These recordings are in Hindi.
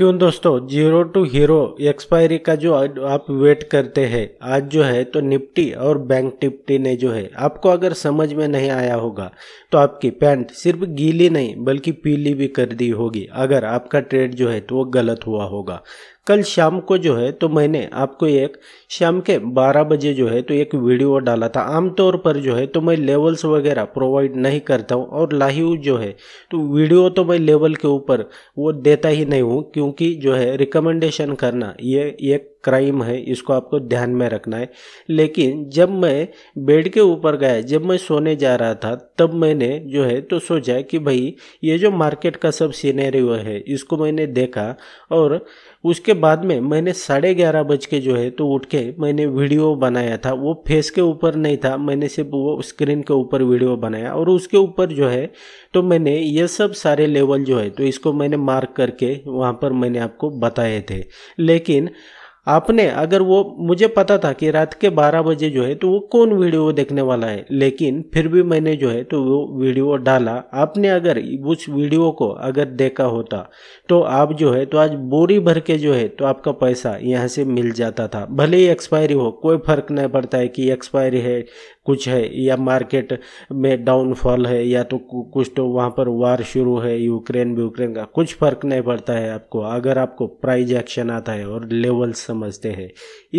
क्यों दोस्तों जीरो टू हीरो एक्सपायरी का जो आप वेट करते हैं आज जो है तो निफ्टी और बैंक निफ्टी ने जो है आपको अगर समझ में नहीं आया होगा तो आपकी पैंट सिर्फ गीली नहीं बल्कि पीली भी कर दी होगी अगर आपका ट्रेड जो है तो वो गलत हुआ होगा कल शाम को जो है तो मैंने आपको एक शाम के 12 बजे जो है तो एक वीडियो डाला था आमतौर पर जो है तो मैं लेवल्स वगैरह प्रोवाइड नहीं करता हूँ और लाइव जो है तो वीडियो तो मैं लेवल के ऊपर वो देता ही नहीं हूँ क्योंकि जो है रिकमेंडेशन करना ये एक क्राइम है इसको आपको ध्यान में रखना है लेकिन जब मैं बेड के ऊपर गया जब मैं सोने जा रहा था तब मैंने जो है तो सोचा कि भाई ये जो मार्केट का सब सीनेरियो है इसको मैंने देखा और उसके बाद में मैंने साढ़े ग्यारह बज के जो है तो उठ के मैंने वीडियो बनाया था वो फेस के ऊपर नहीं था मैंने सिर्फ वो स्क्रीन के ऊपर वीडियो बनाया और उसके ऊपर जो है तो मैंने ये सब सारे लेवल जो है तो इसको मैंने मार्क करके वहाँ पर मैंने आपको बताए थे लेकिन आपने अगर वो मुझे पता था कि रात के 12 बजे जो है तो वो कौन वीडियो देखने वाला है लेकिन फिर भी मैंने जो है तो वो वीडियो डाला आपने अगर उस वीडियो को अगर देखा होता तो आप जो है तो आज बोरी भर के जो है तो आपका पैसा यहाँ से मिल जाता था भले ही एक्सपायरी हो कोई फ़र्क नहीं पड़ता है कि एक्सपायरी है कुछ है या मार्केट में डाउनफॉल है या तो कुछ तो वहाँ पर वार शुरू है यूक्रेन यूक्रेन का कुछ फ़र्क नहीं पड़ता है आपको अगर आपको प्राइज एक्शन आता है और लेवल समझते हैं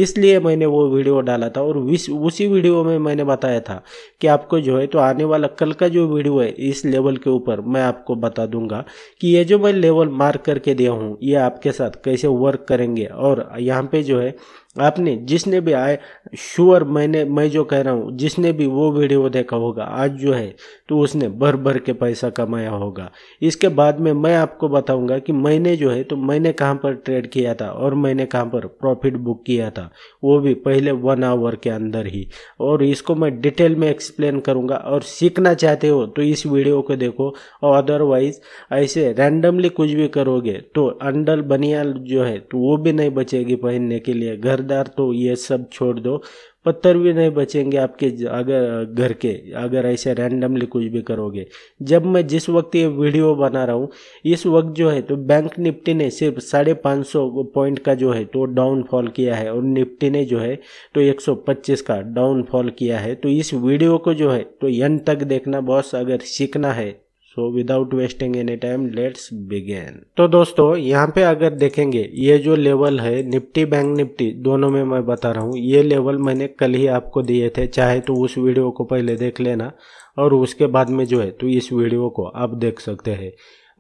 इसलिए मैंने वो वीडियो डाला था और उसी वीडियो में मैंने बताया था कि आपको जो है तो आने वाला कल का जो वीडियो है इस लेवल के ऊपर मैं आपको बता दूंगा कि ये जो मैं लेवल मार्क करके दिया हूँ ये आपके साथ कैसे वर्क करेंगे और यहाँ पे जो है आपने जिसने भी आए श्योर मैंने मैं जो कह रहा हूँ जिसने भी वो वीडियो देखा होगा आज जो है तो उसने भर भर के पैसा कमाया होगा इसके बाद में मैं आपको बताऊंगा कि मैंने जो है तो मैंने कहाँ पर ट्रेड किया था और मैंने कहाँ पर प्रॉफिट बुक किया था वो भी पहले वन आवर के अंदर ही और इसको मैं डिटेल में एक्सप्लेन करूँगा और सीखना चाहते हो तो इस वीडियो को देखो और अदरवाइज ऐसे रैंडमली कुछ भी करोगे तो अंडल बनियाल जो है तो वो भी नहीं बचेगी पहनने के लिए घर सरदार तो ये सब छोड़ दो पत्थर भी नहीं बचेंगे आपके अगर घर के अगर ऐसे रैंडमली कुछ भी करोगे जब मैं जिस वक्त ये वीडियो बना रहा हूँ इस वक्त जो है तो बैंक निफ्टी ने सिर्फ साढ़े पाँच सौ पॉइंट का जो है तो डाउनफॉल किया है और निफ्टी ने जो है तो एक सौ पच्चीस का डाउनफॉल किया है तो इस वीडियो को जो है तो एंड तक देखना बॉस अगर सीखना है so without wasting any time let's begin तो दोस्तों यहाँ पे अगर देखेंगे ये जो लेवल है निफ्टी बैंक निफ्टी दोनों में मैं बता रहा हूँ ये लेवल मैंने कल ही आपको दिए थे चाहे तो उस वीडियो को पहले देख लेना और उसके बाद में जो है तो इस वीडियो को आप देख सकते हैं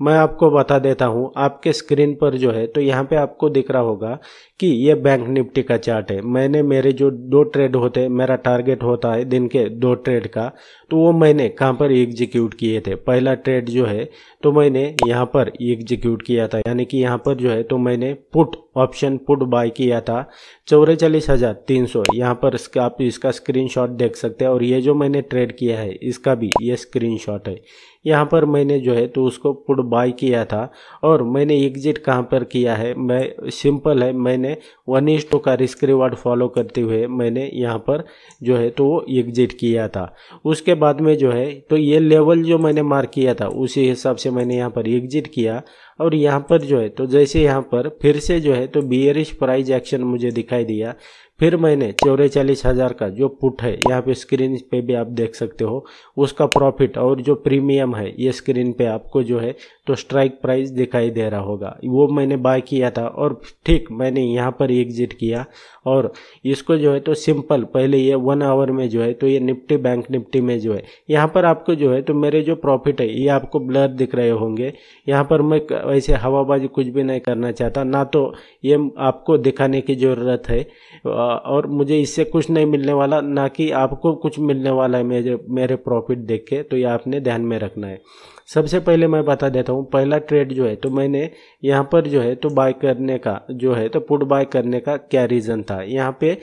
मैं आपको बता देता हूँ आपके स्क्रीन पर जो है तो यहाँ पे आपको दिख रहा होगा कि ये बैंक निफ्टी का चार्ट है मैंने मेरे जो दो ट्रेड होते मेरा टारगेट होता है दिन के दो ट्रेड का तो वो मैंने कहाँ पर एग्जीक्यूट किए थे पहला ट्रेड जो है तो मैंने यहाँ पर एग्जीक्यूट किया था यानी कि यहाँ पर जो है तो मैंने पुट ऑप्शन पुट बाय किया था चौरेचालीस हज़ार तीन सौ यहाँ पर आप इसका स्क्रीनशॉट देख सकते हैं और ये जो मैंने ट्रेड किया है इसका भी ये स्क्रीनशॉट है यहाँ पर मैंने जो है तो उसको पुट बाय किया था और मैंने एग्जिट कहाँ पर किया है मैं सिंपल है मैंने वन इज टू का रिस्क रिवार्ड फॉलो करते हुए मैंने यहाँ पर जो है तो वो एग्जिट किया था उसके बाद में जो है तो ये लेवल जो मैंने मार्क किया था उसी हिसाब से मैंने यहाँ पर एग्जिट किया और यहाँ पर जो है तो जैसे यहाँ पर फिर से जो है तो बियरिश प्राइज एक्शन मुझे दिखाई दिया फिर मैंने चौरे चालीस हज़ार का जो पुट है यहाँ पे स्क्रीन पे भी आप देख सकते हो उसका प्रॉफिट और जो प्रीमियम है ये स्क्रीन पे आपको जो है तो स्ट्राइक प्राइस दिखाई दे रहा होगा वो मैंने बाय किया था और ठीक मैंने यहाँ पर एग्जिट किया और इसको जो है तो सिंपल पहले ये वन आवर में जो है तो ये निफ्टी बैंक निफ्टी में जो है यहाँ पर आपको जो है तो मेरे जो प्रॉफिट है ये आपको ब्लर दिख रहे होंगे यहाँ पर मैं ऐसे हवाबाजी कुछ भी नहीं करना चाहता ना तो ये आपको दिखाने की ज़रूरत है और मुझे इससे कुछ नहीं मिलने वाला ना कि आपको कुछ मिलने वाला है मेरे मेरे प्रॉफिट देख के तो ये आपने ध्यान में रखना है सबसे पहले मैं बता देता हूँ पहला ट्रेड जो है तो मैंने यहाँ पर जो है तो बाय करने का जो है तो पुट बाय करने का क्या रीज़न था यहाँ पे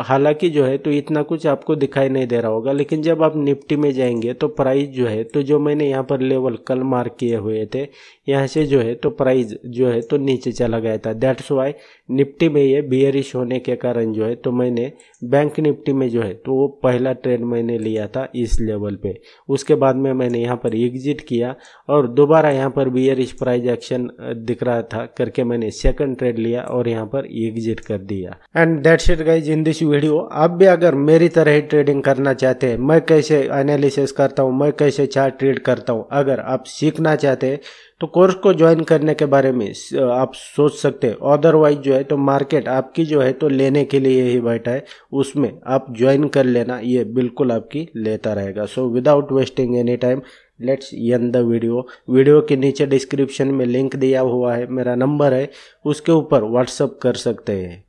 हालांकि जो है तो इतना कुछ आपको दिखाई नहीं दे रहा होगा लेकिन जब आप निफ्टी में जाएंगे तो प्राइस जो है तो जो मैंने यहाँ पर लेवल कल मार्क किए हुए थे यहाँ से जो है तो प्राइस जो है तो नीचे चला गया था दैट्स वाई निफ्टी में ये बियरिश होने के कारण जो है तो मैंने बैंक निफ्टी में जो है तो वो पहला ट्रेड मैंने लिया था इस लेवल पे उसके बाद में मैंने यहाँ पर एग्जिट किया और दोबारा यहाँ पर बियरिश प्राइज एक्शन दिख रहा था करके मैंने सेकेंड ट्रेड लिया और यहाँ पर एग्जिट कर दिया and that's it guys in this video आप भी अगर मेरी तरह ही ट्रेडिंग करना चाहते हैं मैं कैसे एनालिसिस करता हूँ मैं कैसे चार्ट ट्रेड करता हूँ अगर आप सीखना चाहते हैं तो कोर्स को ज्वाइन करने के बारे में आप सोच सकते हैं अदरवाइज जो है तो मार्केट आपकी जो है तो लेने के लिए ही बैठा है उसमें आप ज्वाइन कर लेना ये बिल्कुल आपकी लेता रहेगा so without wasting any time let's यन द वीडियो वीडियो के नीचे डिस्क्रिप्शन में लिंक दिया हुआ है मेरा नंबर है उसके ऊपर व्हाट्सअप कर सकते हैं